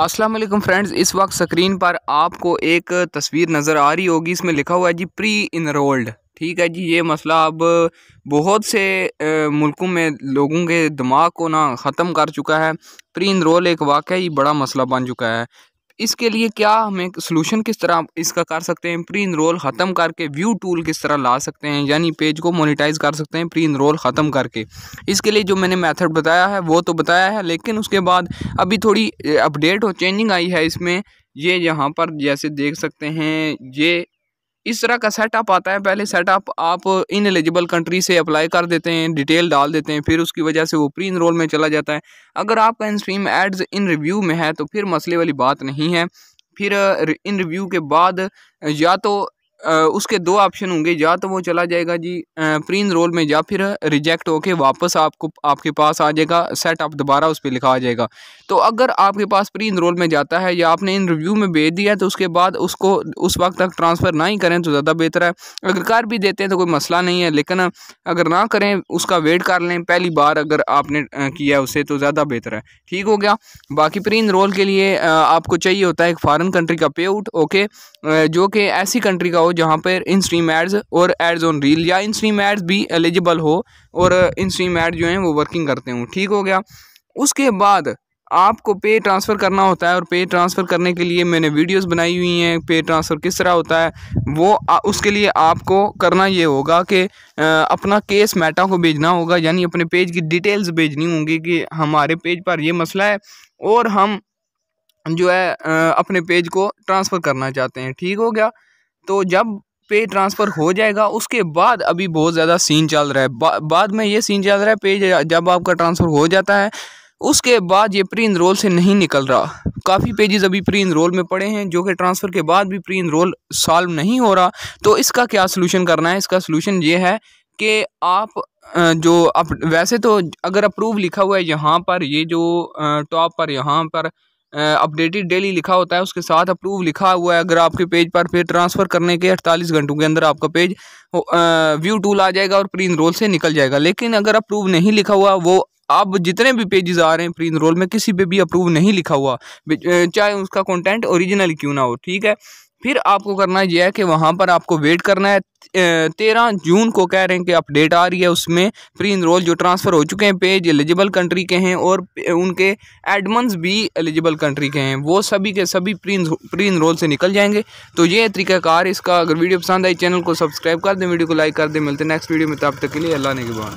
अस्सलाम वालेकुम फ्रेंड्स इस वक्त स्क्रीन पर आपको एक तस्वीर नज़र आ रही होगी इसमें लिखा हुआ है जी प्री इनरोल्ड ठीक है जी ये मसला अब बहुत से मुल्कों में लोगों के दिमाग को ना ख़त्म कर चुका है प्री इनरोल एक वाकई बड़ा मसला बन चुका है इसके लिए क्या हमें सोलूशन किस तरह इसका कर सकते हैं प्री इनरोल ख़त्म करके व्यू टूल किस तरह ला सकते हैं यानी पेज को मोनिटाइज कर सकते हैं प्री इनरोल ख़त्म करके इसके लिए जो मैंने मेथड बताया है वो तो बताया है लेकिन उसके बाद अभी थोड़ी अपडेट और चेंजिंग आई है इसमें ये यहाँ पर जैसे देख सकते हैं ये इस तरह का सेटअप आता है पहले सेटअप आप इन एलिजिबल कंट्री से अप्लाई कर देते हैं डिटेल डाल देते हैं फिर उसकी वजह से वो प्री इनरोल में चला जाता है अगर आपका in stream ads in review में है तो फिर मसले वाली बात नहीं है फिर इन रिव्यू के बाद या तो उसके दो ऑप्शन होंगे या तो वो चला जाएगा जी प्रीन रोल में या फिर रिजेक्ट होके वापस आपको आपके पास आ जाएगा सेटअप दोबारा उस पर लिखा आ जाएगा तो अगर आपके पास प्रीन रोल में जाता है या आपने इन रिव्यू में भेज दिया है तो उसके बाद उसको उस वक्त तक ट्रांसफ़र ना ही करें तो ज़्यादा बेहतर है अगर कर भी देते हैं तो कोई मसला नहीं है लेकिन अगर ना करें उसका वेट कर लें पहली बार अगर आपने किया उसे तो ज़्यादा बेहतर है ठीक हो गया बाकी प्रीन रोल के लिए आपको चाहिए होता है एक फ़ारन कंट्री का पे आउट ओके जो कि ऐसी कंट्री का हो जहाँ पर इन स्ट्रीम एड्स और एड्स ऑन रील या इन स्ट्रीम एड्स भी एलिजिबल हो और इन स्ट्रीम एड जो हैं वो वर्किंग करते हों ठीक हो गया उसके बाद आपको पे ट्रांसफ़र करना होता है और पे ट्रांसफ़र करने के लिए मैंने वीडियोस बनाई हुई हैं पे ट्रांसफ़र किस तरह होता है वो आ, उसके लिए आपको करना ये होगा कि अपना केस मेटा को भेजना होगा यानी अपने पेज की डिटेल्स भेजनी होंगी कि हमारे पेज पर ये मसला है और हम जो है अपने पेज को ट्रांसफ़र करना चाहते हैं ठीक हो गया तो जब पे ट्रांसफ़र हो जाएगा उसके बाद अभी बहुत ज़्यादा सीन चल रहा है बा, बाद में ये सीन चल रहा है पे जब आपका ट्रांसफ़र हो जाता है उसके बाद ये प्री इनरोल से नहीं निकल रहा काफ़ी पेजेस अभी प्री इनरोल में पड़े हैं जो कि ट्रांसफ़र के बाद भी प्री इनरोल सॉल्व नहीं हो रहा तो इसका क्या सलूशन करना है इसका सलूशन ये है कि आप जो अप, वैसे तो अगर अप्रूव लिखा हुआ है यहाँ पर ये जो टॉप पर यहाँ पर अपडेटेड डेली लिखा होता है उसके साथ अप्रूव लिखा हुआ है अगर आपके पेज पर फिर ट्रांसफ़र करने के 48 घंटों के अंदर आपका पेज व्यू टूल आ जाएगा और प्रिंट रोल से निकल जाएगा लेकिन अगर अप्रूव नहीं लिखा हुआ वो अब जितने भी पेजेस आ रहे हैं प्रिंट रोल में किसी पे भी अप्रूव नहीं लिखा हुआ चाहे उसका कंटेंट ओरिजिनल क्यों ना हो ठीक है फिर आपको करना यह है कि वहाँ पर आपको वेट करना है तेरह जून को कह रहे हैं कि अपडेट आ रही है उसमें प्री इनरोल जो ट्रांसफ़र हो चुके हैं पेज एलिजिबल कंट्री के हैं और उनके एडमंस भी एलिजिबल कंट्री के हैं वो सभी के सभी प्री प्री इनरोल से निकल जाएंगे तो ये तरीकाकार इसका अगर वीडियो पसंद आई चैनल को सब्सक्राइब कर दें वीडियो को लाइक कर दें मिलते हैं नेक्स्ट वीडियो में तब तक के लिए अल्लाह ने